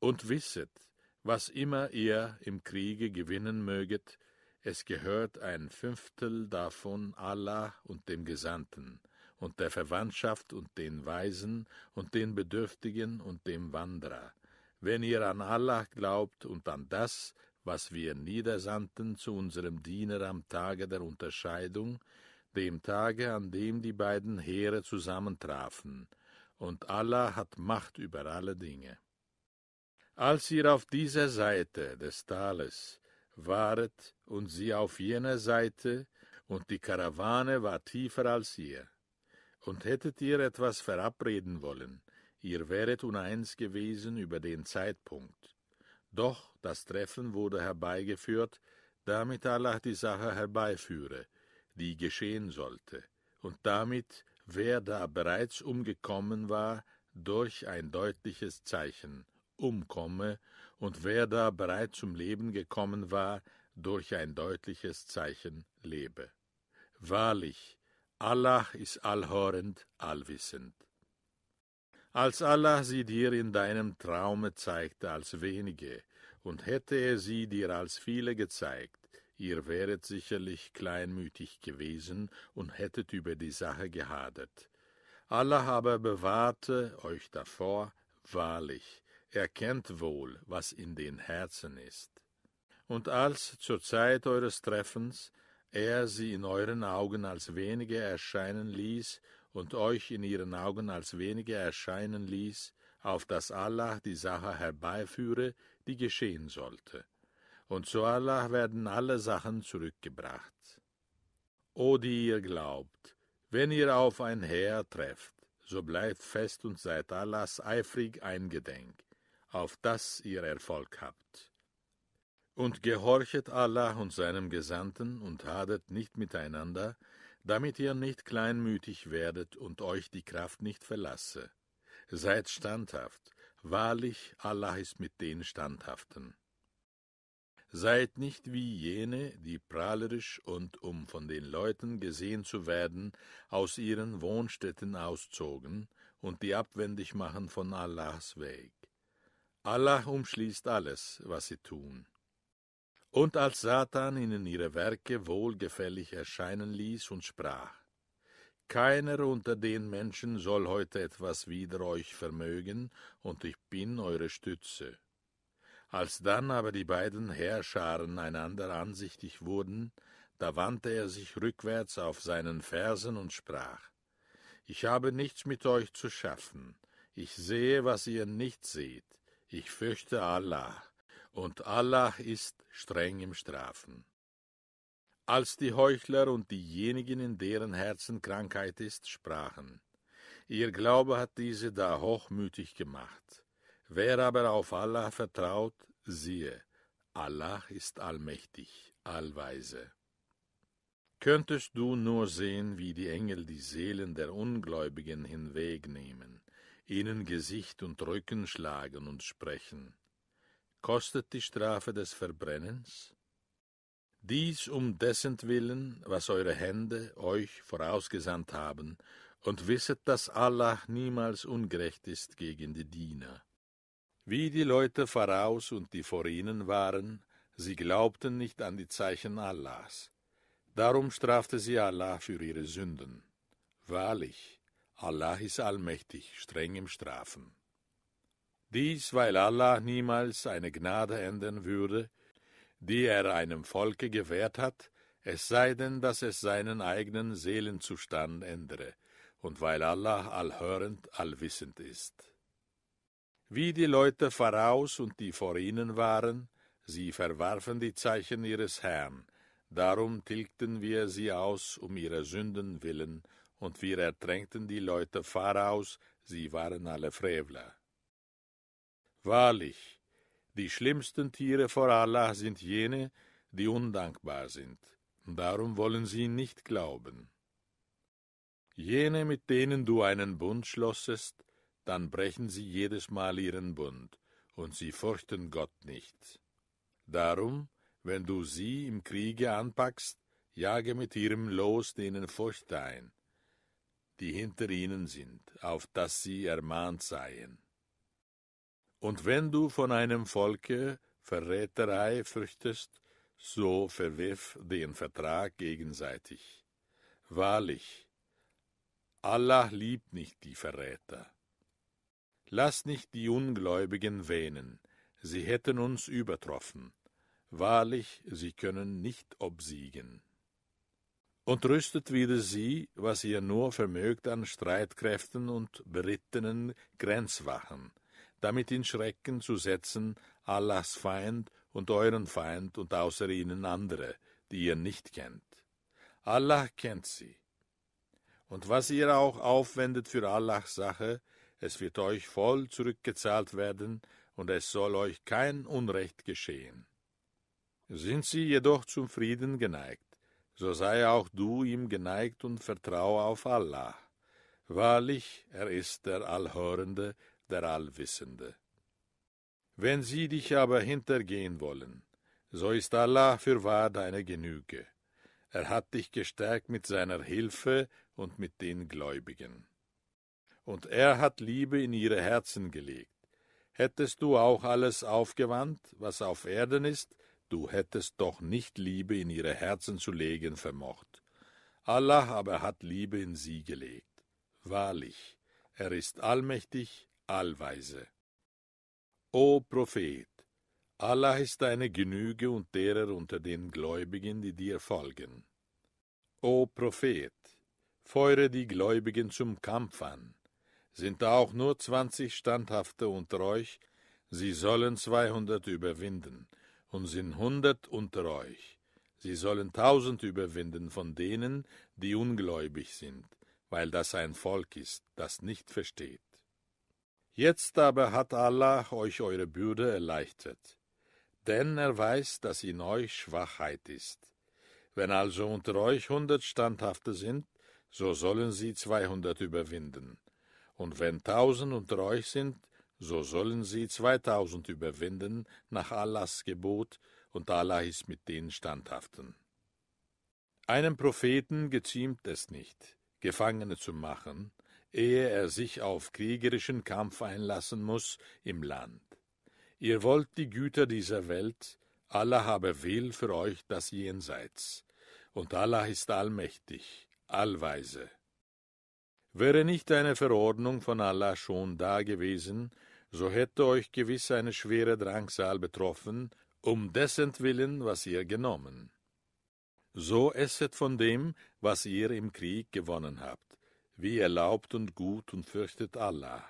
Und wisset, was immer ihr im Kriege gewinnen möget, es gehört ein Fünftel davon Allah und dem Gesandten, und der Verwandtschaft und den Weisen und den Bedürftigen und dem Wanderer, wenn ihr an Allah glaubt und an das, was wir niedersandten zu unserem Diener am Tage der Unterscheidung, dem Tage, an dem die beiden Heere zusammentrafen, und Allah hat Macht über alle Dinge. Als ihr auf dieser Seite des Tales waret und sie auf jener Seite, und die Karawane war tiefer als ihr, und hättet ihr etwas verabreden wollen, ihr wäret uneins gewesen über den Zeitpunkt. Doch das Treffen wurde herbeigeführt, damit Allah die Sache herbeiführe, die geschehen sollte, und damit, wer da bereits umgekommen war, durch ein deutliches Zeichen umkomme und wer da bereit zum Leben gekommen war, durch ein deutliches Zeichen lebe. Wahrlich, Allah ist allhörend, allwissend. Als Allah sie dir in deinem Traume zeigte als wenige, und hätte er sie dir als viele gezeigt, ihr wäret sicherlich kleinmütig gewesen und hättet über die Sache gehadert. Allah aber bewahrte euch davor, wahrlich, erkennt wohl, was in den Herzen ist. Und als zur Zeit eures Treffens er sie in euren Augen als wenige erscheinen ließ und euch in ihren Augen als wenige erscheinen ließ, auf dass Allah die Sache herbeiführe, die geschehen sollte. Und zu Allah werden alle Sachen zurückgebracht. O die ihr glaubt, wenn ihr auf ein Heer trefft, so bleibt fest und seid Allahs eifrig eingedenk auf das ihr Erfolg habt. Und gehorchet Allah und seinem Gesandten und hadet nicht miteinander, damit ihr nicht kleinmütig werdet und euch die Kraft nicht verlasse. Seid standhaft, wahrlich Allah ist mit den Standhaften. Seid nicht wie jene, die prahlerisch und um von den Leuten gesehen zu werden, aus ihren Wohnstätten auszogen und die abwendig machen von Allahs Weg. Allah umschließt alles, was sie tun. Und als Satan ihnen ihre Werke wohlgefällig erscheinen ließ und sprach, Keiner unter den Menschen soll heute etwas wider euch vermögen, und ich bin eure Stütze. Als dann aber die beiden Heerscharen einander ansichtig wurden, da wandte er sich rückwärts auf seinen Fersen und sprach, Ich habe nichts mit euch zu schaffen, ich sehe, was ihr nicht seht. Ich fürchte Allah, und Allah ist streng im Strafen. Als die Heuchler und diejenigen, in deren Herzen Krankheit ist, sprachen, ihr Glaube hat diese da hochmütig gemacht. Wer aber auf Allah vertraut, siehe, Allah ist allmächtig, allweise. Könntest du nur sehen, wie die Engel die Seelen der Ungläubigen hinwegnehmen, ihnen Gesicht und Rücken schlagen und sprechen. Kostet die Strafe des Verbrennens? Dies um dessentwillen, was eure Hände euch vorausgesandt haben, und wisset, dass Allah niemals ungerecht ist gegen die Diener. Wie die Leute voraus und die vor ihnen waren, sie glaubten nicht an die Zeichen Allahs. Darum strafte sie Allah für ihre Sünden. Wahrlich, Allah ist allmächtig, streng im Strafen. Dies, weil Allah niemals eine Gnade ändern würde, die er einem Volke gewährt hat, es sei denn, dass es seinen eigenen Seelenzustand ändere, und weil Allah allhörend, allwissend ist. Wie die Leute voraus und die vor ihnen waren, sie verwarfen die Zeichen ihres Herrn, darum tilgten wir sie aus um ihrer Sünden willen und wir ertränkten die Leute Pharaos, sie waren alle Frevler. Wahrlich, die schlimmsten Tiere vor Allah sind jene, die undankbar sind, darum wollen sie nicht glauben. Jene, mit denen du einen Bund schlossest, dann brechen sie jedes Mal ihren Bund, und sie fürchten Gott nicht. Darum, wenn du sie im Kriege anpackst, jage mit ihrem Los denen Furcht ein, die hinter ihnen sind, auf dass sie ermahnt seien. Und wenn du von einem Volke Verräterei fürchtest, so verwirf den Vertrag gegenseitig. Wahrlich, Allah liebt nicht die Verräter. Lass nicht die Ungläubigen wähnen, sie hätten uns übertroffen. Wahrlich, sie können nicht obsiegen und rüstet wieder sie, was ihr nur vermögt an Streitkräften und berittenen Grenzwachen, damit in Schrecken zu setzen Allahs Feind und euren Feind und außer ihnen andere, die ihr nicht kennt. Allah kennt sie. Und was ihr auch aufwendet für Allahs Sache, es wird euch voll zurückgezahlt werden, und es soll euch kein Unrecht geschehen. Sind sie jedoch zum Frieden geneigt, so sei auch du ihm geneigt und vertraue auf Allah. Wahrlich, er ist der Allhörende, der Allwissende. Wenn sie dich aber hintergehen wollen, so ist Allah für wahr deine Genüge. Er hat dich gestärkt mit seiner Hilfe und mit den Gläubigen. Und er hat Liebe in ihre Herzen gelegt. Hättest du auch alles aufgewandt, was auf Erden ist, du hättest doch nicht Liebe in ihre Herzen zu legen vermocht. Allah aber hat Liebe in sie gelegt. Wahrlich, er ist allmächtig, allweise. O Prophet, Allah ist deine Genüge und derer unter den Gläubigen, die dir folgen. O Prophet, feure die Gläubigen zum Kampf an. Sind da auch nur zwanzig Standhafte unter euch, sie sollen zweihundert überwinden, und sind hundert unter euch. Sie sollen tausend überwinden von denen, die ungläubig sind, weil das ein Volk ist, das nicht versteht. Jetzt aber hat Allah euch eure Bürde erleichtert, denn er weiß, dass in euch Schwachheit ist. Wenn also unter euch hundert Standhafte sind, so sollen sie zweihundert überwinden. Und wenn tausend unter euch sind, so sollen sie 2000 überwinden nach Allahs Gebot, und Allah ist mit denen standhaften. Einem Propheten geziemt es nicht, Gefangene zu machen, ehe er sich auf kriegerischen Kampf einlassen muß im Land. Ihr wollt die Güter dieser Welt, Allah habe will für euch das Jenseits, und Allah ist allmächtig, allweise. Wäre nicht eine Verordnung von Allah schon da gewesen, so hätte euch gewiss eine schwere Drangsal betroffen, um dessentwillen, was ihr genommen. So esset von dem, was ihr im Krieg gewonnen habt, wie erlaubt und gut und fürchtet Allah.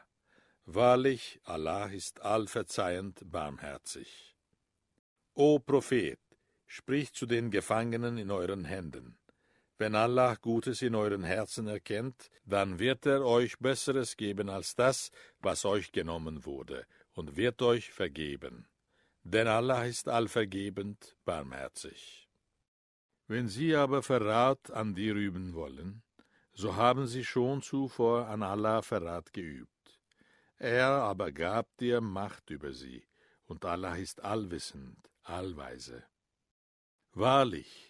Wahrlich, Allah ist allverzeihend barmherzig. O Prophet, sprich zu den Gefangenen in euren Händen. Wenn Allah Gutes in euren Herzen erkennt, dann wird er euch Besseres geben als das, was euch genommen wurde, und wird euch vergeben. Denn Allah ist allvergebend, barmherzig. Wenn sie aber Verrat an dir üben wollen, so haben sie schon zuvor an Allah Verrat geübt. Er aber gab dir Macht über sie, und Allah ist allwissend, allweise. Wahrlich,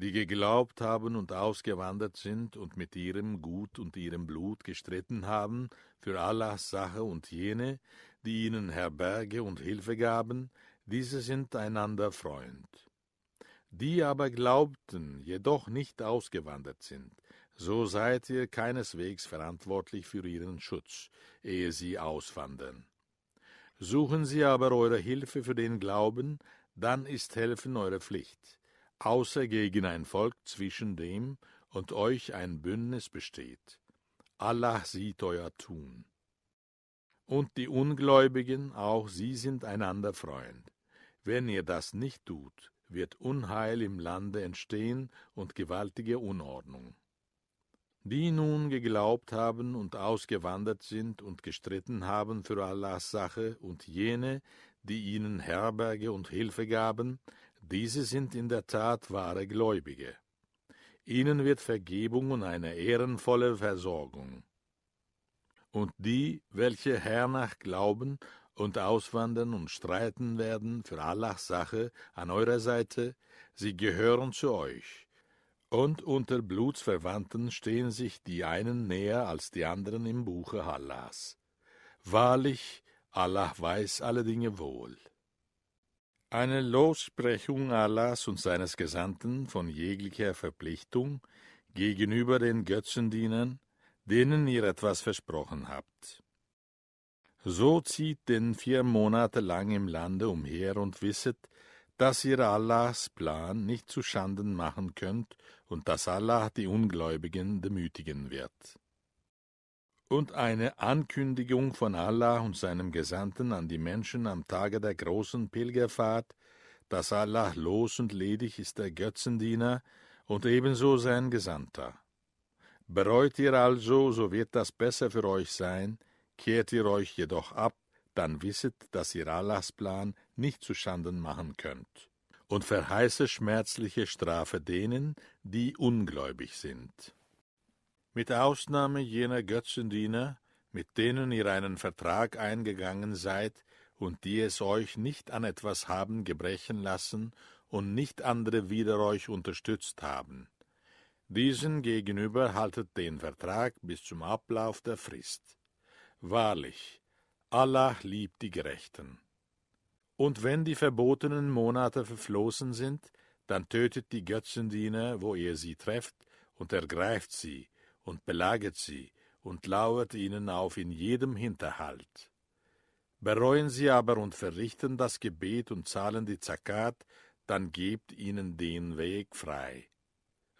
die geglaubt haben und ausgewandert sind und mit ihrem Gut und ihrem Blut gestritten haben für Allahs Sache und jene, die ihnen Herberge und Hilfe gaben, diese sind einander Freund. Die aber glaubten, jedoch nicht ausgewandert sind, so seid ihr keineswegs verantwortlich für ihren Schutz, ehe sie auswandern. Suchen sie aber eure Hilfe für den Glauben, dann ist Helfen eure Pflicht außer gegen ein Volk zwischen dem und euch ein Bündnis besteht. Allah sieht euer Tun. Und die Ungläubigen, auch sie sind einander Freund. Wenn ihr das nicht tut, wird Unheil im Lande entstehen und gewaltige Unordnung. Die nun geglaubt haben und ausgewandert sind und gestritten haben für Allahs Sache und jene, die ihnen Herberge und Hilfe gaben, diese sind in der Tat wahre Gläubige. Ihnen wird Vergebung und eine ehrenvolle Versorgung. Und die, welche hernach glauben und auswandern und streiten werden für Allahs Sache an eurer Seite, sie gehören zu euch. Und unter Blutsverwandten stehen sich die einen näher als die anderen im Buche Allahs. Wahrlich, Allah weiß alle Dinge wohl. Eine Lossprechung Allahs und seines Gesandten von jeglicher Verpflichtung gegenüber den Götzendienern, denen ihr etwas versprochen habt. So zieht denn vier Monate lang im Lande umher und wisset, dass ihr Allahs Plan nicht zuschanden machen könnt und dass Allah die Ungläubigen demütigen wird und eine Ankündigung von Allah und seinem Gesandten an die Menschen am Tage der großen Pilgerfahrt, dass Allah los und ledig ist der Götzendiener und ebenso sein Gesandter. Bereut ihr also, so wird das besser für euch sein, kehrt ihr euch jedoch ab, dann wisset, dass ihr Allahs Plan nicht zuschanden machen könnt. Und verheiße schmerzliche Strafe denen, die ungläubig sind mit Ausnahme jener Götzendiener, mit denen ihr einen Vertrag eingegangen seid und die es euch nicht an etwas haben gebrechen lassen und nicht andere wider euch unterstützt haben. Diesen gegenüber haltet den Vertrag bis zum Ablauf der Frist. Wahrlich, Allah liebt die Gerechten. Und wenn die verbotenen Monate verflossen sind, dann tötet die Götzendiener, wo ihr sie trefft, und ergreift sie, und belaget sie und lauert ihnen auf in jedem Hinterhalt. Bereuen sie aber und verrichten das Gebet und zahlen die Zakat, dann gebt ihnen den Weg frei.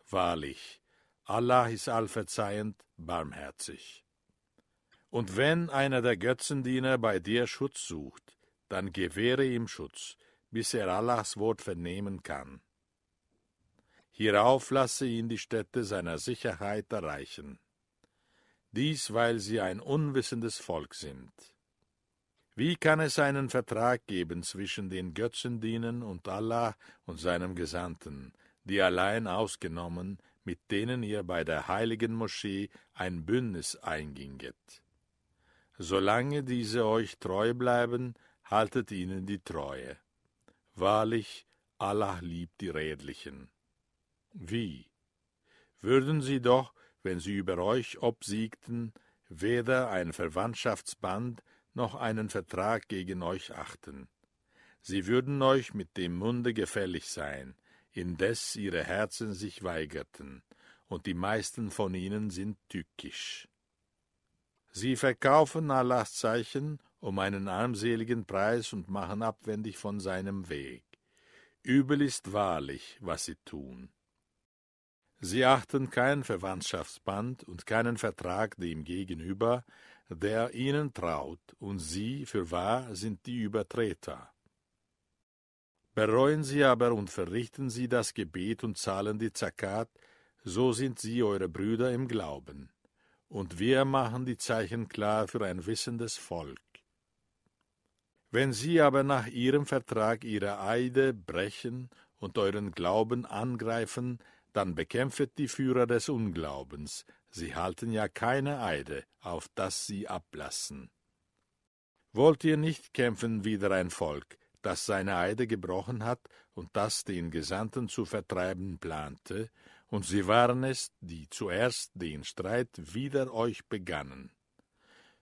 Wahrlich, Allah ist allverzeihend, barmherzig. Und wenn einer der Götzendiener bei dir Schutz sucht, dann gewähre ihm Schutz, bis er Allahs Wort vernehmen kann. Hierauf lasse ihn die Stätte seiner Sicherheit erreichen. Dies, weil sie ein unwissendes Volk sind. Wie kann es einen Vertrag geben zwischen den Götzendienern und Allah und seinem Gesandten, die allein ausgenommen, mit denen ihr bei der heiligen Moschee ein Bündnis einginget? Solange diese euch treu bleiben, haltet ihnen die Treue. Wahrlich, Allah liebt die Redlichen. Wie? Würden sie doch, wenn sie über euch obsiegten, weder ein Verwandtschaftsband noch einen Vertrag gegen euch achten. Sie würden euch mit dem Munde gefällig sein, indes ihre Herzen sich weigerten, und die meisten von ihnen sind tückisch. Sie verkaufen Allahs Zeichen um einen armseligen Preis und machen abwendig von seinem Weg. Übel ist wahrlich, was sie tun. Sie achten kein Verwandtschaftsband und keinen Vertrag dem gegenüber, der ihnen traut, und sie, für wahr, sind die Übertreter. Bereuen sie aber und verrichten sie das Gebet und zahlen die Zakat, so sind sie eure Brüder im Glauben. Und wir machen die Zeichen klar für ein wissendes Volk. Wenn sie aber nach ihrem Vertrag ihre Eide brechen und euren Glauben angreifen, dann bekämpfet die Führer des Unglaubens, sie halten ja keine Eide, auf das sie ablassen. Wollt ihr nicht kämpfen wider ein Volk, das seine Eide gebrochen hat und das den Gesandten zu vertreiben plante, und sie waren es, die zuerst den Streit wider euch begannen.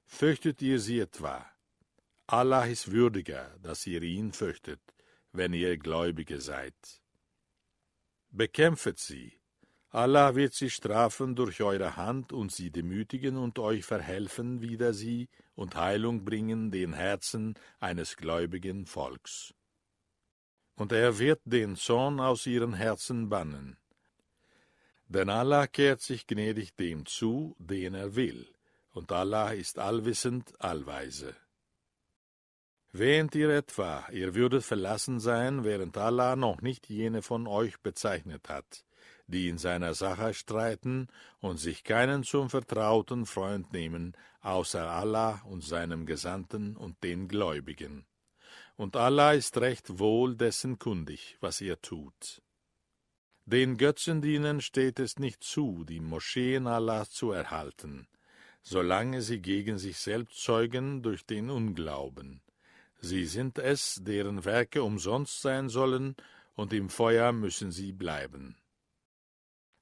Fürchtet ihr sie etwa? Allah ist würdiger, dass ihr ihn fürchtet, wenn ihr Gläubige seid. Bekämpfet sie. Allah wird sie strafen durch eure Hand und sie demütigen und euch verhelfen wider sie und Heilung bringen den Herzen eines gläubigen Volks. Und er wird den Zorn aus ihren Herzen bannen. Denn Allah kehrt sich gnädig dem zu, den er will, und Allah ist allwissend, allweise. Wähnt ihr etwa, ihr würdet verlassen sein, während Allah noch nicht jene von euch bezeichnet hat, die in seiner Sache streiten und sich keinen zum vertrauten Freund nehmen, außer Allah und seinem Gesandten und den Gläubigen. Und Allah ist recht wohl dessen kundig, was ihr tut. Den Götzendienern steht es nicht zu, die Moscheen Allahs zu erhalten, solange sie gegen sich selbst zeugen durch den Unglauben. Sie sind es, deren Werke umsonst sein sollen, und im Feuer müssen sie bleiben.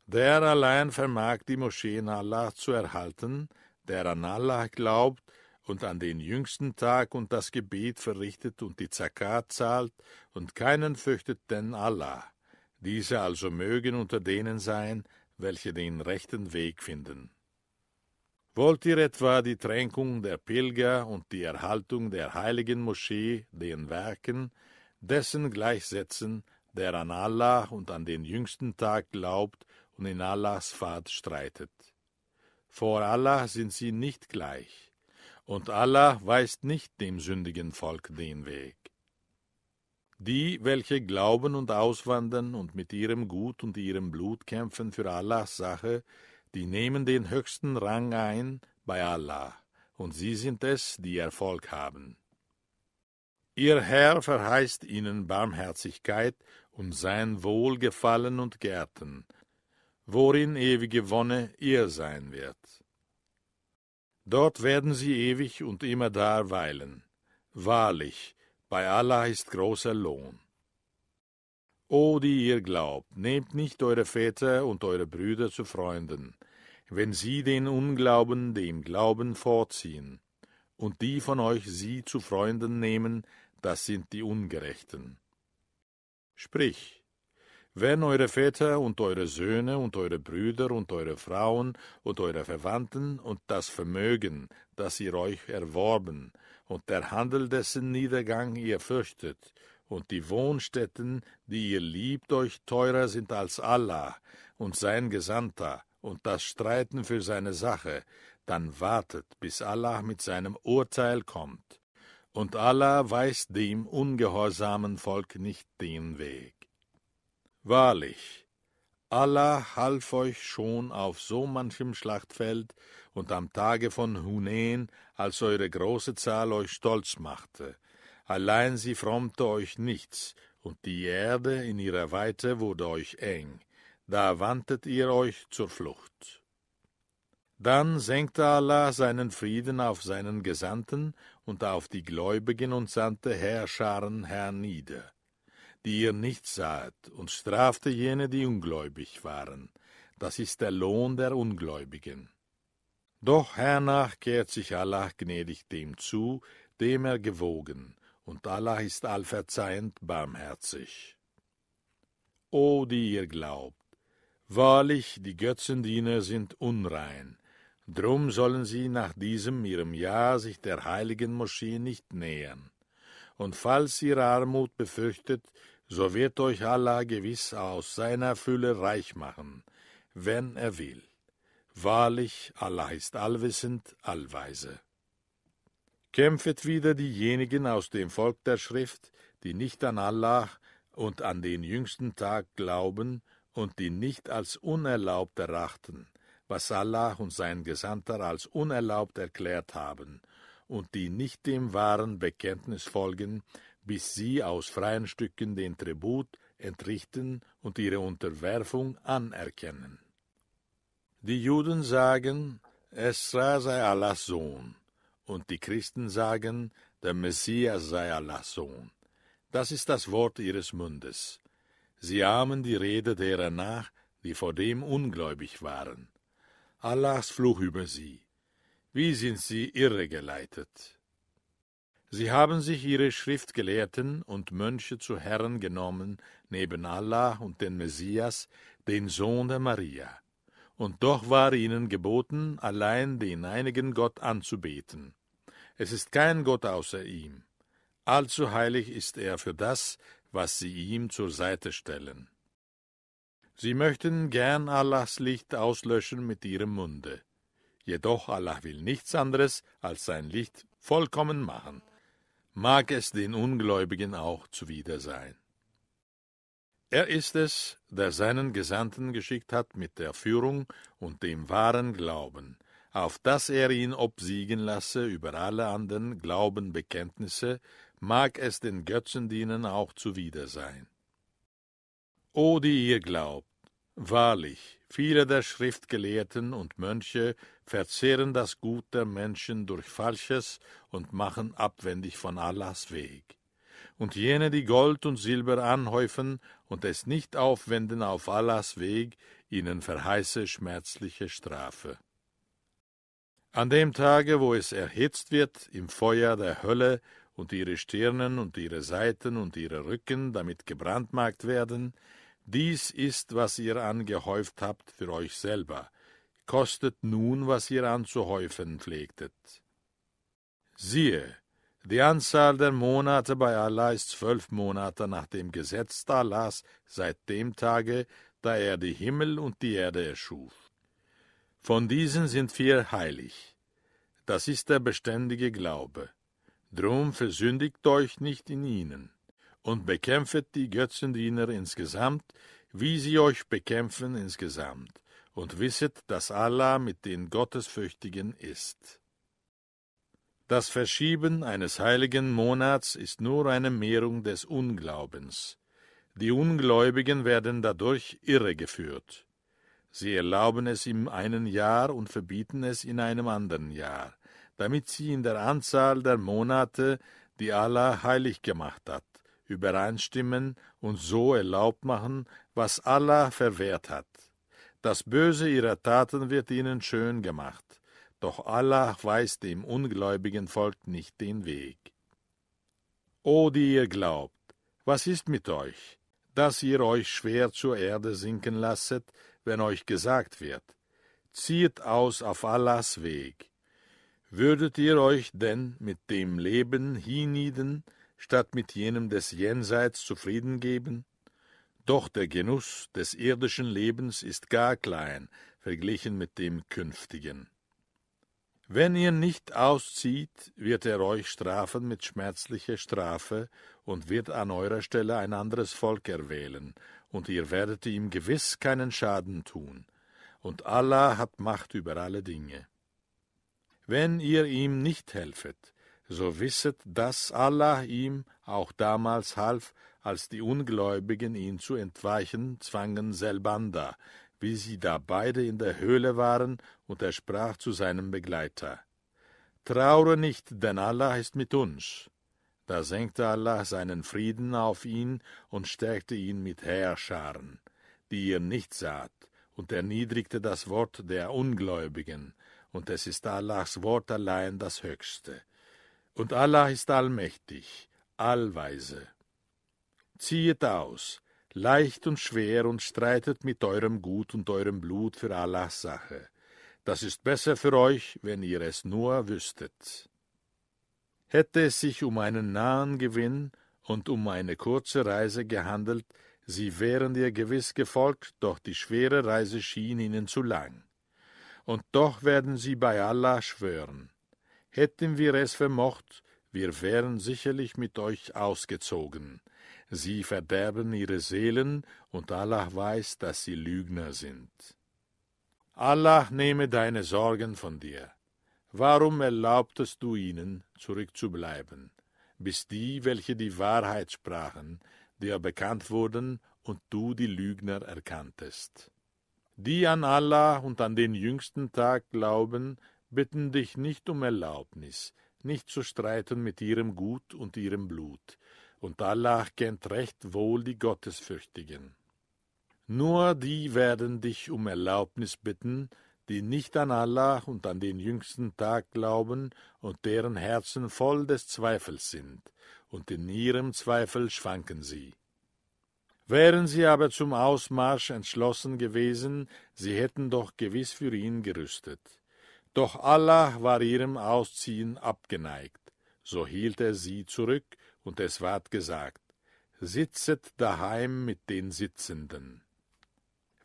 Der allein vermag die Moscheen Allah zu erhalten, der an Allah glaubt und an den jüngsten Tag und das Gebet verrichtet und die Zakat zahlt und keinen fürchtet denn Allah. Diese also mögen unter denen sein, welche den rechten Weg finden. Wollt ihr etwa die Tränkung der Pilger und die Erhaltung der heiligen Moschee den Werken dessen gleichsetzen, der an Allah und an den jüngsten Tag glaubt und in Allahs Pfad streitet? Vor Allah sind sie nicht gleich, und Allah weist nicht dem sündigen Volk den Weg. Die, welche glauben und auswandern und mit ihrem Gut und ihrem Blut kämpfen für Allahs Sache, die nehmen den höchsten Rang ein bei Allah, und sie sind es, die Erfolg haben. Ihr Herr verheißt ihnen Barmherzigkeit und sein Wohlgefallen und Gärten, worin ewige Wonne ihr sein wird. Dort werden sie ewig und immer da weilen. Wahrlich, bei Allah ist großer Lohn. O, die ihr glaubt, nehmt nicht eure Väter und eure Brüder zu Freunden, wenn sie den Unglauben dem Glauben vorziehen, und die von euch sie zu Freunden nehmen, das sind die Ungerechten. Sprich, wenn eure Väter und eure Söhne und eure Brüder und eure Frauen und eure Verwandten und das Vermögen, das ihr euch erworben, und der Handel dessen Niedergang ihr fürchtet, und die Wohnstätten, die ihr liebt, euch teurer sind als Allah und sein Gesandter und das Streiten für seine Sache, dann wartet, bis Allah mit seinem Urteil kommt. Und Allah weist dem ungehorsamen Volk nicht den Weg. Wahrlich, Allah half euch schon auf so manchem Schlachtfeld und am Tage von Hunen, als eure große Zahl euch stolz machte. Allein sie frommte euch nichts, und die Erde in ihrer Weite wurde euch eng da wandtet ihr euch zur Flucht. Dann senkte Allah seinen Frieden auf seinen Gesandten und auf die Gläubigen und sandte Herrscharen hernieder, die ihr nicht sahet, und strafte jene, die ungläubig waren. Das ist der Lohn der Ungläubigen. Doch hernach kehrt sich Allah gnädig dem zu, dem er gewogen, und Allah ist allverzeihend barmherzig. O, die ihr glaubt, Wahrlich, die Götzendiener sind unrein. Drum sollen sie nach diesem ihrem Jahr sich der heiligen Moschee nicht nähern. Und falls ihr Armut befürchtet, so wird euch Allah gewiss aus seiner Fülle reich machen, wenn er will. Wahrlich, Allah ist allwissend, allweise. Kämpfet wieder diejenigen aus dem Volk der Schrift, die nicht an Allah und an den jüngsten Tag glauben und die nicht als unerlaubt erachten, was Allah und sein Gesandter als unerlaubt erklärt haben, und die nicht dem wahren Bekenntnis folgen, bis sie aus freien Stücken den Tribut entrichten und ihre Unterwerfung anerkennen. Die Juden sagen, Esra sei Allahs Sohn, und die Christen sagen, der Messias sei Allahs Sohn. Das ist das Wort ihres Mundes. Sie ahmen die Rede derer nach, die vor dem ungläubig waren. Allahs Fluch über sie. Wie sind sie irregeleitet? Sie haben sich ihre Schriftgelehrten und Mönche zu Herren genommen, neben Allah und den Messias, den Sohn der Maria. Und doch war ihnen geboten, allein den einigen Gott anzubeten. Es ist kein Gott außer ihm. Allzu heilig ist er für das, was sie ihm zur Seite stellen. Sie möchten gern Allahs Licht auslöschen mit ihrem Munde. Jedoch Allah will nichts anderes als sein Licht vollkommen machen. Mag es den Ungläubigen auch zuwider sein. Er ist es, der seinen Gesandten geschickt hat mit der Führung und dem wahren Glauben, auf dass er ihn obsiegen lasse über alle anderen Glaubenbekenntnisse mag es den Götzendienen auch zuwider sein. O die ihr glaubt, wahrlich, viele der Schriftgelehrten und Mönche verzehren das Gut der Menschen durch Falsches und machen abwendig von Allahs Weg. Und jene, die Gold und Silber anhäufen und es nicht aufwenden auf Allahs Weg, ihnen verheiße schmerzliche Strafe. An dem Tage, wo es erhitzt wird im Feuer der Hölle, und ihre Stirnen und ihre Seiten und ihre Rücken damit gebrandmarkt werden, dies ist, was ihr angehäuft habt für euch selber, kostet nun, was ihr anzuhäufen pflegtet. Siehe, die Anzahl der Monate bei Allah ist zwölf Monate nach dem Gesetz Allahs seit dem Tage, da er die Himmel und die Erde erschuf. Von diesen sind vier heilig. Das ist der beständige Glaube. Drum versündigt euch nicht in ihnen, und bekämpfet die Götzendiener insgesamt, wie sie euch bekämpfen insgesamt, und wisset, dass Allah mit den Gottesfürchtigen ist. Das Verschieben eines heiligen Monats ist nur eine Mehrung des Unglaubens. Die Ungläubigen werden dadurch irregeführt. Sie erlauben es im einen Jahr und verbieten es in einem anderen Jahr, damit sie in der Anzahl der Monate, die Allah heilig gemacht hat, übereinstimmen und so erlaubt machen, was Allah verwehrt hat. Das Böse ihrer Taten wird ihnen schön gemacht, doch Allah weist dem ungläubigen Volk nicht den Weg. O die ihr glaubt, was ist mit euch, dass ihr euch schwer zur Erde sinken lasset, wenn euch gesagt wird, zieht aus auf Allahs Weg. Würdet ihr euch denn mit dem Leben hienieden, statt mit jenem des Jenseits zufrieden geben? Doch der Genuss des irdischen Lebens ist gar klein verglichen mit dem künftigen. Wenn ihr nicht auszieht, wird er euch strafen mit schmerzlicher Strafe und wird an eurer Stelle ein anderes Volk erwählen und ihr werdet ihm gewiss keinen Schaden tun, und Allah hat Macht über alle Dinge. Wenn ihr ihm nicht helfet, so wisset, dass Allah ihm auch damals half, als die Ungläubigen ihn zu entweichen zwangen Selbanda, wie sie da beide in der Höhle waren, und er sprach zu seinem Begleiter Traure nicht, denn Allah ist mit uns. Da senkte Allah seinen Frieden auf ihn und stärkte ihn mit Heerscharen, die ihr nicht saht, und erniedrigte das Wort der Ungläubigen, und es ist Allahs Wort allein das Höchste. Und Allah ist allmächtig, allweise. Ziehet aus, leicht und schwer, und streitet mit eurem Gut und eurem Blut für Allahs Sache. Das ist besser für euch, wenn ihr es nur wüsstet. Hätte es sich um einen nahen Gewinn und um eine kurze Reise gehandelt, sie wären ihr gewiss gefolgt, doch die schwere Reise schien ihnen zu lang. Und doch werden sie bei Allah schwören. Hätten wir es vermocht, wir wären sicherlich mit euch ausgezogen. Sie verderben ihre Seelen, und Allah weiß, dass sie Lügner sind. Allah nehme deine Sorgen von dir. Warum erlaubtest du ihnen, zurückzubleiben, bis die, welche die Wahrheit sprachen, dir bekannt wurden und du die Lügner erkanntest? Die an Allah und an den jüngsten Tag glauben, bitten dich nicht um Erlaubnis, nicht zu streiten mit ihrem Gut und ihrem Blut, und Allah kennt recht wohl die Gottesfürchtigen. Nur die werden dich um Erlaubnis bitten, die nicht an Allah und an den jüngsten Tag glauben und deren Herzen voll des Zweifels sind, und in ihrem Zweifel schwanken sie. Wären sie aber zum Ausmarsch entschlossen gewesen, sie hätten doch gewiss für ihn gerüstet. Doch Allah war ihrem Ausziehen abgeneigt. So hielt er sie zurück, und es ward gesagt, Sitzet daheim mit den Sitzenden.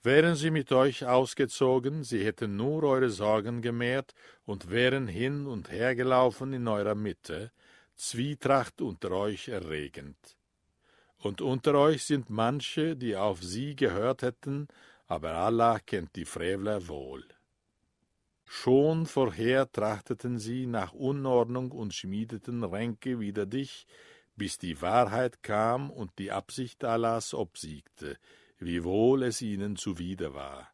Wären sie mit euch ausgezogen, sie hätten nur eure Sorgen gemehrt und wären hin und her gelaufen in eurer Mitte, Zwietracht unter euch erregend. Und unter euch sind manche, die auf sie gehört hätten, aber Allah kennt die Frevler wohl. Schon vorher trachteten sie nach Unordnung und schmiedeten Ränke wider dich, bis die Wahrheit kam und die Absicht Allahs obsiegte, wie wohl es ihnen zuwider war.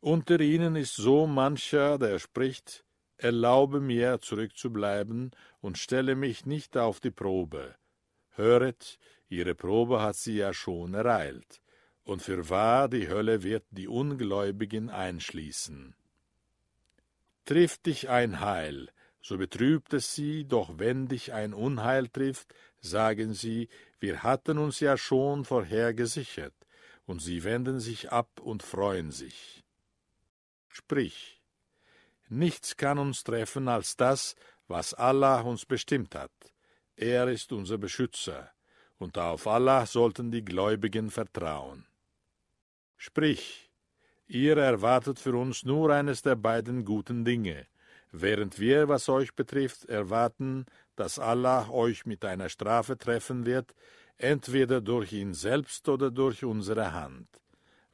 Unter ihnen ist so mancher, der spricht, Erlaube mir, zurückzubleiben und stelle mich nicht auf die Probe. Höret, ihre Probe hat sie ja schon ereilt, und fürwahr die Hölle wird die Ungläubigen einschließen. Trifft dich ein Heil, so betrübt es sie, doch wenn dich ein Unheil trifft, sagen sie, wir hatten uns ja schon vorher gesichert, und sie wenden sich ab und freuen sich. Sprich, nichts kann uns treffen als das, was Allah uns bestimmt hat. Er ist unser Beschützer, und auf Allah sollten die Gläubigen vertrauen. Sprich, ihr erwartet für uns nur eines der beiden guten Dinge, während wir, was euch betrifft, erwarten, dass Allah euch mit einer Strafe treffen wird, entweder durch ihn selbst oder durch unsere Hand.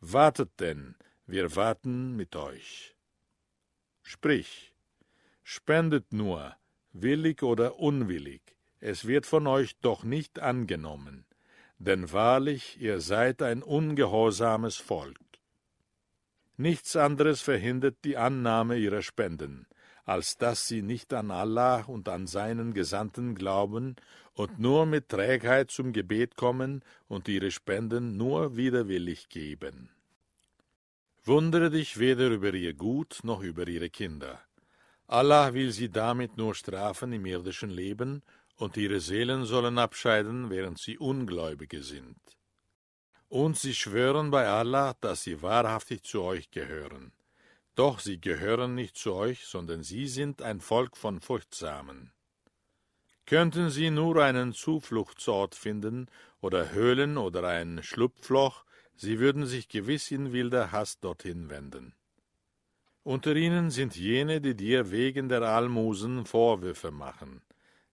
Wartet denn, wir warten mit euch. Sprich, spendet nur, willig oder unwillig, es wird von euch doch nicht angenommen, denn wahrlich, ihr seid ein ungehorsames Volk. Nichts anderes verhindert die Annahme ihrer Spenden, als dass sie nicht an Allah und an seinen Gesandten glauben und nur mit Trägheit zum Gebet kommen und ihre Spenden nur widerwillig geben. Wundere dich weder über ihr Gut noch über ihre Kinder. Allah will sie damit nur strafen im irdischen Leben, und ihre Seelen sollen abscheiden, während sie Ungläubige sind. Und sie schwören bei Allah, dass sie wahrhaftig zu euch gehören. Doch sie gehören nicht zu euch, sondern sie sind ein Volk von Furchtsamen. Könnten sie nur einen Zufluchtsort finden oder Höhlen oder ein Schlupfloch, sie würden sich gewiss in wilder Hass dorthin wenden. Unter ihnen sind jene, die dir wegen der Almosen Vorwürfe machen.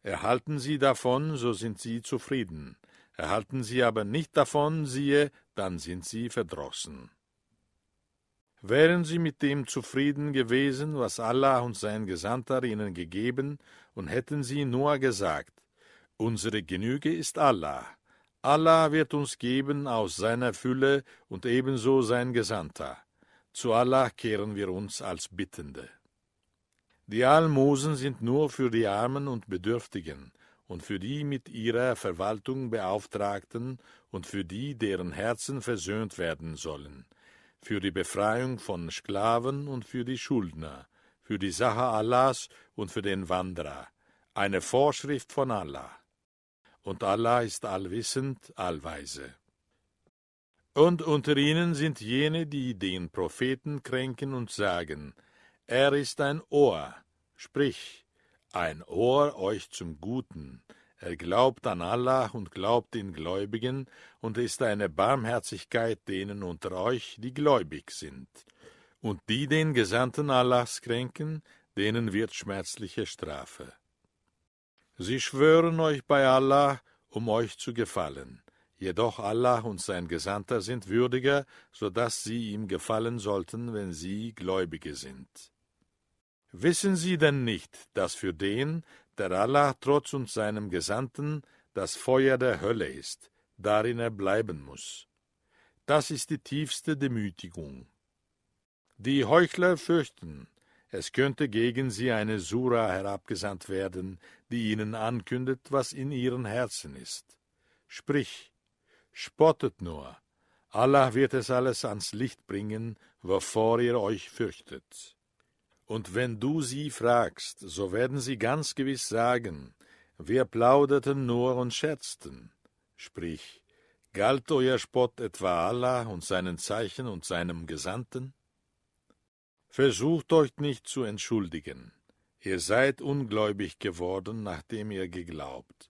Erhalten sie davon, so sind sie zufrieden. Erhalten sie aber nicht davon, siehe, dann sind sie verdrossen. Wären sie mit dem zufrieden gewesen, was Allah und sein Gesandter ihnen gegeben, und hätten sie nur gesagt, unsere Genüge ist Allah. Allah wird uns geben aus seiner Fülle und ebenso sein Gesandter. Zu Allah kehren wir uns als Bittende. Die Almosen sind nur für die Armen und Bedürftigen und für die mit ihrer Verwaltung Beauftragten und für die, deren Herzen versöhnt werden sollen – für die Befreiung von Sklaven und für die Schuldner, für die Sache Allahs und für den Wanderer, eine Vorschrift von Allah. Und Allah ist allwissend, allweise. Und unter ihnen sind jene, die den Propheten kränken und sagen, er ist ein Ohr, sprich, ein Ohr euch zum Guten, er glaubt an Allah und glaubt den Gläubigen und ist eine Barmherzigkeit denen unter euch, die gläubig sind. Und die den Gesandten Allahs kränken, denen wird schmerzliche Strafe. Sie schwören euch bei Allah, um euch zu gefallen. Jedoch Allah und sein Gesandter sind würdiger, so dass sie ihm gefallen sollten, wenn sie Gläubige sind. Wissen Sie denn nicht, dass für den, der Allah trotz uns seinem Gesandten das Feuer der Hölle ist, darin er bleiben muss. Das ist die tiefste Demütigung. Die Heuchler fürchten, es könnte gegen sie eine Sura herabgesandt werden, die ihnen ankündet, was in ihren Herzen ist. Sprich, spottet nur, Allah wird es alles ans Licht bringen, wovor ihr euch fürchtet. Und wenn du sie fragst, so werden sie ganz gewiss sagen, wir plauderten nur und schätzten. Sprich, galt euer Spott etwa Allah und seinen Zeichen und seinem Gesandten? Versucht euch nicht zu entschuldigen. Ihr seid ungläubig geworden, nachdem ihr geglaubt.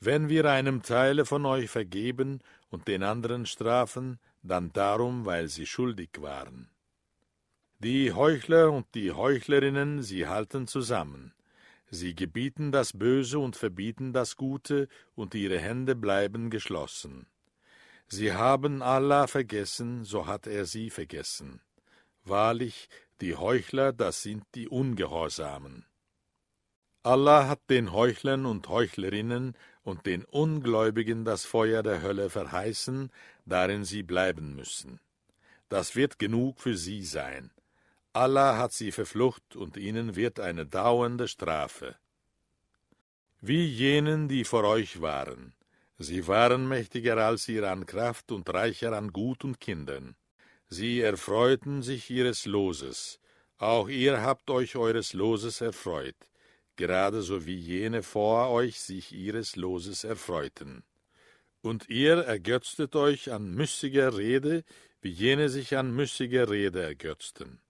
Wenn wir einem Teile von euch vergeben und den anderen strafen, dann darum, weil sie schuldig waren. Die Heuchler und die Heuchlerinnen, sie halten zusammen. Sie gebieten das Böse und verbieten das Gute, und ihre Hände bleiben geschlossen. Sie haben Allah vergessen, so hat er sie vergessen. Wahrlich, die Heuchler, das sind die Ungehorsamen. Allah hat den Heuchlern und Heuchlerinnen und den Ungläubigen das Feuer der Hölle verheißen, darin sie bleiben müssen. Das wird genug für sie sein. Allah hat sie verflucht und ihnen wird eine dauernde Strafe. Wie jenen, die vor euch waren. Sie waren mächtiger als ihr an Kraft und reicher an Gut und Kindern. Sie erfreuten sich ihres Loses. Auch ihr habt euch eures Loses erfreut, gerade so wie jene vor euch sich ihres Loses erfreuten. Und ihr ergötztet euch an müßiger Rede, wie jene sich an müßiger Rede ergötzten.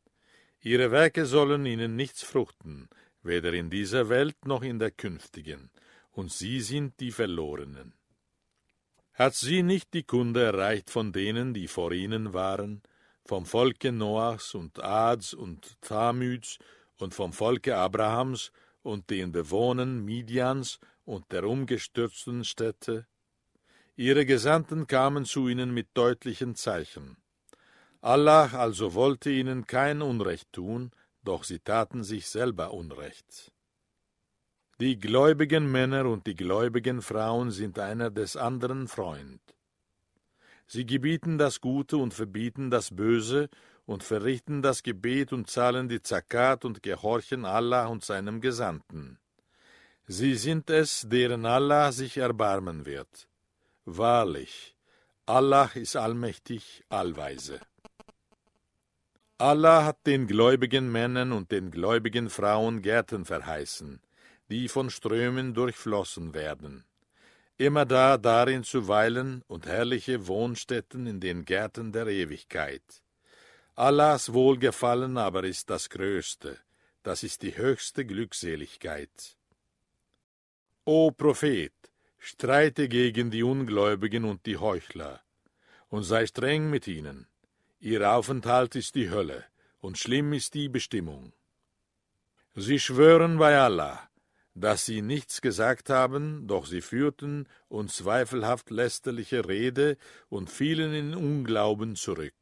Ihre Werke sollen ihnen nichts fruchten, weder in dieser Welt noch in der künftigen, und sie sind die Verlorenen. Hat sie nicht die Kunde erreicht von denen, die vor ihnen waren, vom Volke Noachs und Ads und Thamüds und vom Volke Abrahams und den Bewohnern Midians und der umgestürzten Städte? Ihre Gesandten kamen zu ihnen mit deutlichen Zeichen, Allah also wollte ihnen kein Unrecht tun, doch sie taten sich selber Unrecht. Die gläubigen Männer und die gläubigen Frauen sind einer des anderen Freund. Sie gebieten das Gute und verbieten das Böse und verrichten das Gebet und zahlen die Zakat und gehorchen Allah und seinem Gesandten. Sie sind es, deren Allah sich erbarmen wird. Wahrlich, Allah ist allmächtig, allweise. Allah hat den gläubigen Männern und den gläubigen Frauen Gärten verheißen, die von Strömen durchflossen werden. Immer da darin zu weilen und herrliche Wohnstätten in den Gärten der Ewigkeit. Allahs Wohlgefallen aber ist das Größte, das ist die höchste Glückseligkeit. O Prophet, streite gegen die Ungläubigen und die Heuchler, und sei streng mit ihnen Ihr Aufenthalt ist die Hölle, und schlimm ist die Bestimmung. Sie schwören bei Allah, dass sie nichts gesagt haben, doch sie führten unzweifelhaft lästerliche Rede und fielen in Unglauben zurück,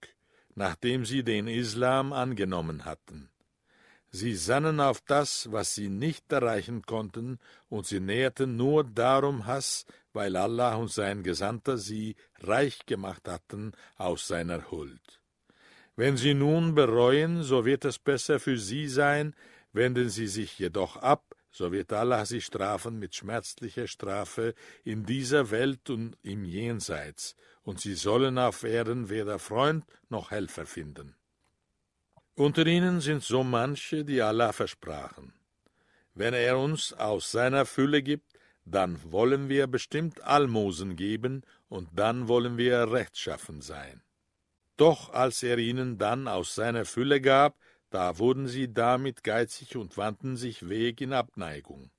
nachdem sie den Islam angenommen hatten. Sie sannen auf das, was sie nicht erreichen konnten, und sie näherten nur darum Hass, weil Allah und sein Gesandter sie reich gemacht hatten aus seiner Huld. Wenn sie nun bereuen, so wird es besser für sie sein, wenden sie sich jedoch ab, so wird Allah sie strafen mit schmerzlicher Strafe in dieser Welt und im Jenseits, und sie sollen auf Erden weder Freund noch Helfer finden. Unter ihnen sind so manche, die Allah versprachen. Wenn er uns aus seiner Fülle gibt, dann wollen wir bestimmt Almosen geben, und dann wollen wir rechtschaffen sein. Doch als er ihnen dann aus seiner Fülle gab, da wurden sie damit geizig und wandten sich Weg in Abneigung.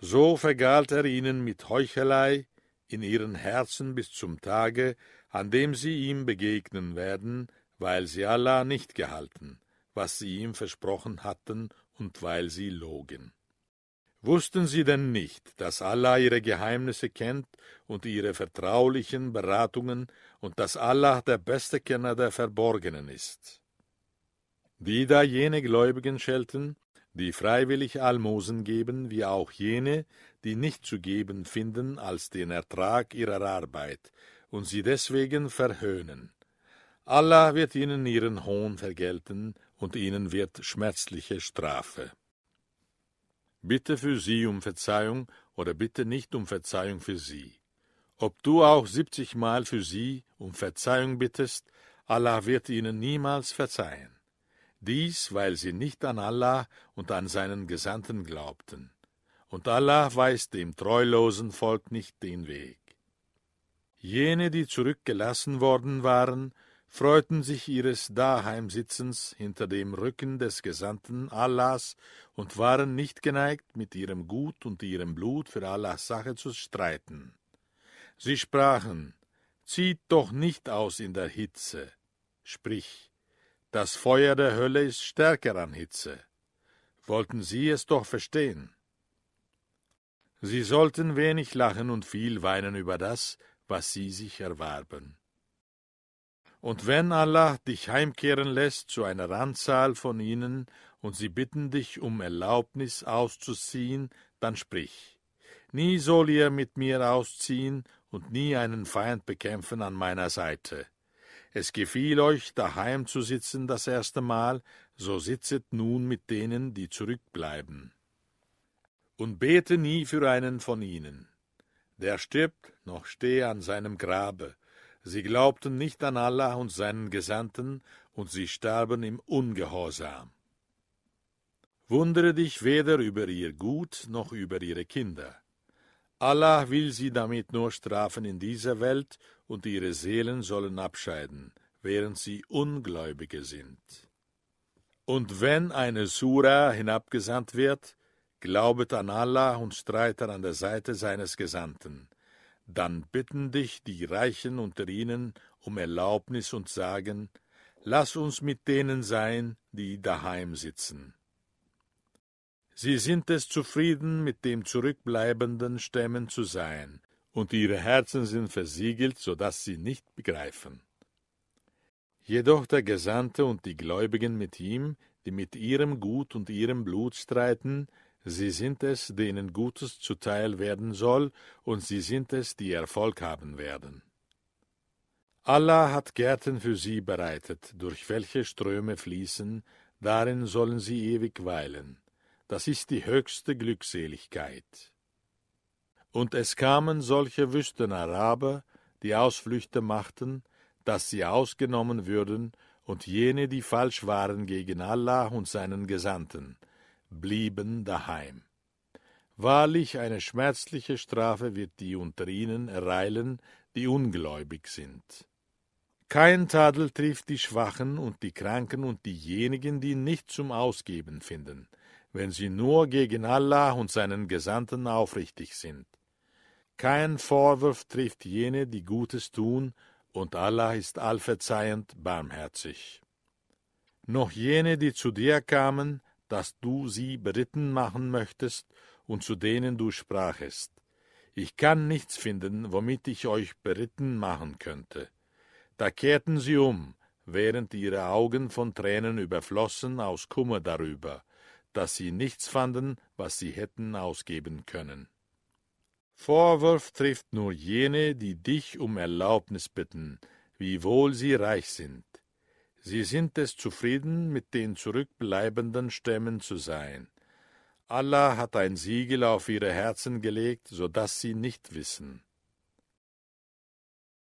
So vergalt er ihnen mit Heuchelei in ihren Herzen bis zum Tage, an dem sie ihm begegnen werden, weil sie Allah nicht gehalten, was sie ihm versprochen hatten und weil sie logen. Wussten sie denn nicht, dass Allah ihre Geheimnisse kennt und ihre vertraulichen Beratungen und dass Allah der beste Kenner der Verborgenen ist? Die da jene Gläubigen schelten, die freiwillig Almosen geben, wie auch jene, die nicht zu geben finden als den Ertrag ihrer Arbeit und sie deswegen verhöhnen. Allah wird ihnen ihren Hohn vergelten und ihnen wird schmerzliche Strafe. Bitte für sie um Verzeihung oder bitte nicht um Verzeihung für sie. Ob du auch siebzigmal für sie um Verzeihung bittest, Allah wird ihnen niemals verzeihen. Dies, weil sie nicht an Allah und an seinen Gesandten glaubten. Und Allah weist dem treulosen Volk nicht den Weg. Jene, die zurückgelassen worden waren freuten sich ihres Daheimsitzens hinter dem Rücken des Gesandten Allahs und waren nicht geneigt, mit ihrem Gut und ihrem Blut für Allahs Sache zu streiten. Sie sprachen, zieht doch nicht aus in der Hitze, sprich, das Feuer der Hölle ist stärker an Hitze. Wollten Sie es doch verstehen. Sie sollten wenig lachen und viel weinen über das, was Sie sich erwarben. Und wenn Allah dich heimkehren lässt zu einer Anzahl von ihnen und sie bitten dich um Erlaubnis auszuziehen, dann sprich. Nie soll ihr mit mir ausziehen und nie einen Feind bekämpfen an meiner Seite. Es gefiel euch, daheim zu sitzen das erste Mal, so sitzet nun mit denen, die zurückbleiben. Und bete nie für einen von ihnen. Der stirbt, noch stehe an seinem Grabe, Sie glaubten nicht an Allah und seinen Gesandten, und sie starben im Ungehorsam. Wundere dich weder über ihr Gut noch über ihre Kinder. Allah will sie damit nur strafen in dieser Welt, und ihre Seelen sollen abscheiden, während sie Ungläubige sind. Und wenn eine Sura hinabgesandt wird, glaubet an Allah und streitet an der Seite seines Gesandten, dann bitten dich die Reichen unter ihnen um Erlaubnis und sagen, lass uns mit denen sein, die daheim sitzen. Sie sind es zufrieden, mit dem zurückbleibenden Stämmen zu sein, und ihre Herzen sind versiegelt, so daß sie nicht begreifen. Jedoch der Gesandte und die Gläubigen mit ihm, die mit ihrem Gut und ihrem Blut streiten, Sie sind es, denen Gutes zuteil werden soll, und sie sind es, die Erfolg haben werden. Allah hat Gärten für sie bereitet, durch welche Ströme fließen, darin sollen sie ewig weilen. Das ist die höchste Glückseligkeit. Und es kamen solche Wüstenaraber, die Ausflüchte machten, dass sie ausgenommen würden, und jene, die falsch waren gegen Allah und seinen Gesandten, blieben daheim. Wahrlich eine schmerzliche Strafe wird die unter ihnen ereilen, die ungläubig sind. Kein Tadel trifft die Schwachen und die Kranken und diejenigen, die nicht zum Ausgeben finden, wenn sie nur gegen Allah und seinen Gesandten aufrichtig sind. Kein Vorwurf trifft jene, die Gutes tun, und Allah ist allverzeihend barmherzig. Noch jene, die zu dir kamen, dass du sie beritten machen möchtest und zu denen du sprachest. Ich kann nichts finden, womit ich euch beritten machen könnte. Da kehrten sie um, während ihre Augen von Tränen überflossen aus Kummer darüber, dass sie nichts fanden, was sie hätten ausgeben können. Vorwurf trifft nur jene, die dich um Erlaubnis bitten, wiewohl sie reich sind. Sie sind es zufrieden, mit den zurückbleibenden Stämmen zu sein. Allah hat ein Siegel auf ihre Herzen gelegt, so daß sie nicht wissen.